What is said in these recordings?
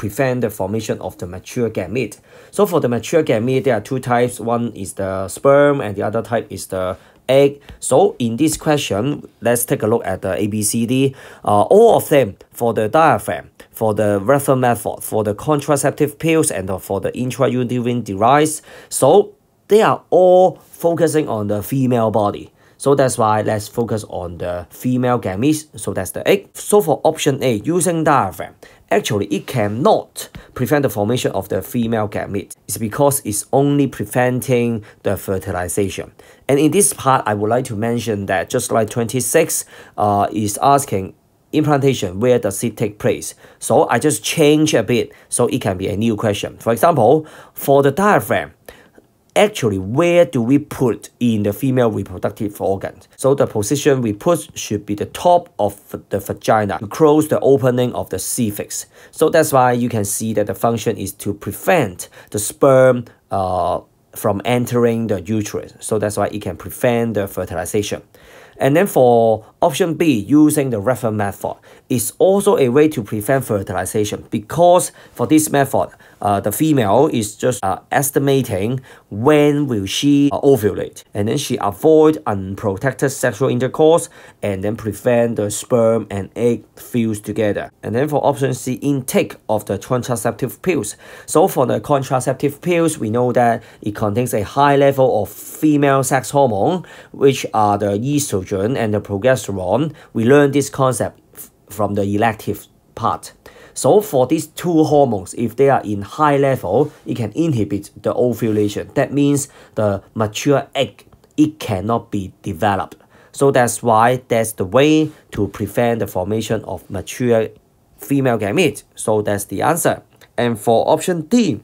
prevent the formation of the mature gamete. So for the mature gamete, there are two types. One is the sperm and the other type is the egg. So in this question, let's take a look at the ABCD. Uh, all of them for the diaphragm, for the rhythm method, for the contraceptive pills, and for the intrauterine device. So they are all focusing on the female body. So that's why let's focus on the female gametes. So that's the egg. So for option A, using diaphragm, actually it cannot prevent the formation of the female gamete. It's because it's only preventing the fertilization. And in this part, I would like to mention that just like 26 uh, is asking implantation, where does it take place? So I just change a bit so it can be a new question. For example, for the diaphragm, actually where do we put in the female reproductive organs. So the position we put should be the top of the vagina close the opening of the cervix. So that's why you can see that the function is to prevent the sperm uh, from entering the uterus. So that's why it can prevent the fertilization. And then for option B, using the refer method is also a way to prevent fertilization because for this method, uh, the female is just uh, estimating when will she uh, ovulate and then she avoid unprotected sexual intercourse and then prevent the sperm and egg fuse together and then for option c intake of the contraceptive pills so for the contraceptive pills we know that it contains a high level of female sex hormone which are the estrogen and the progesterone we learned this concept from the elective part so for these two hormones, if they are in high level, it can inhibit the ovulation. That means the mature egg, it cannot be developed. So that's why that's the way to prevent the formation of mature female gamete. So that's the answer. And for option D,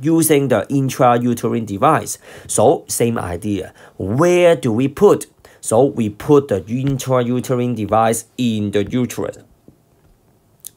using the intrauterine device. So same idea. Where do we put? So we put the intrauterine device in the uterus.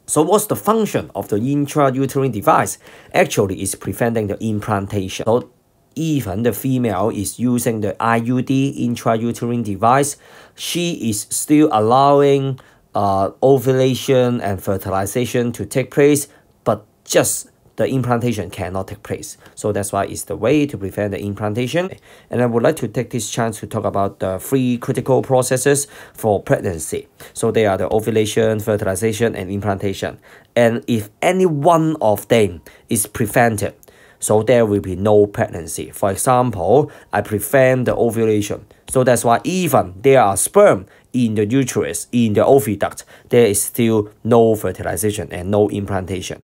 So what's the function of the intrauterine device? Actually, it's preventing the implantation. So even the female is using the IUD intrauterine device, she is still allowing uh, ovulation and fertilization to take place, but just the implantation cannot take place. So that's why it's the way to prevent the implantation. And I would like to take this chance to talk about the three critical processes for pregnancy. So they are the ovulation, fertilization, and implantation. And if any one of them is prevented, so there will be no pregnancy. For example, I prevent the ovulation. So that's why even there are sperm in the uterus, in the oviduct, there is still no fertilization and no implantation.